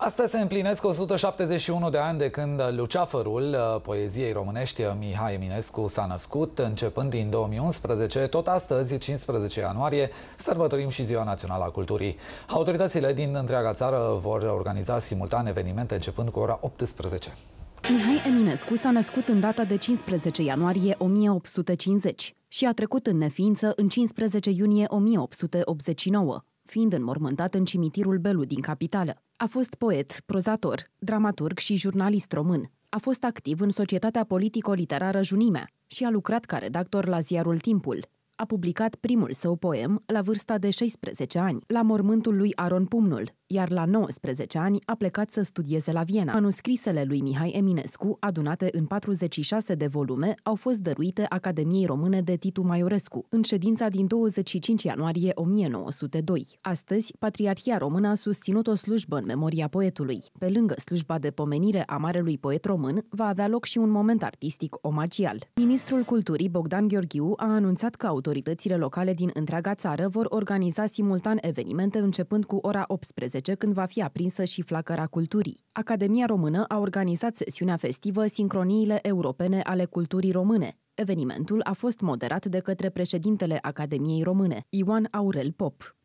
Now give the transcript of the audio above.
Astăzi se împlinesc 171 de ani de când Luceafărul uh, poeziei românești uh, Mihai Eminescu s-a născut, începând din 2011, tot astăzi, 15 ianuarie, sărbătorim și Ziua Națională a Culturii. Autoritățile din întreaga țară vor organiza simultan evenimente începând cu ora 18. Mihai Eminescu s-a născut în data de 15 ianuarie 1850 și a trecut în neființă în 15 iunie 1889 fiind înmormântat în cimitirul Belu din capitală. A fost poet, prozator, dramaturg și jurnalist român. A fost activ în societatea politico-literară Junimea și a lucrat ca redactor la ziarul Timpul a publicat primul său poem la vârsta de 16 ani, la mormântul lui Aron Pumnul, iar la 19 ani a plecat să studieze la Viena. Manuscrisele lui Mihai Eminescu, adunate în 46 de volume, au fost dăruite Academiei Române de Titu Maiorescu, în ședința din 25 ianuarie 1902. Astăzi, Patriarhia Română a susținut o slujbă în memoria poetului. Pe lângă slujba de pomenire a marelui poet român, va avea loc și un moment artistic omagial. Ministrul Culturii Bogdan Gheorghiu a anunțat că autorul autoritățile locale din întreaga țară vor organiza simultan evenimente începând cu ora 18, când va fi aprinsă și flacăra culturii. Academia Română a organizat sesiunea festivă Sincroniile Europene ale Culturii Române. Evenimentul a fost moderat de către președintele Academiei Române, Ioan Aurel Pop.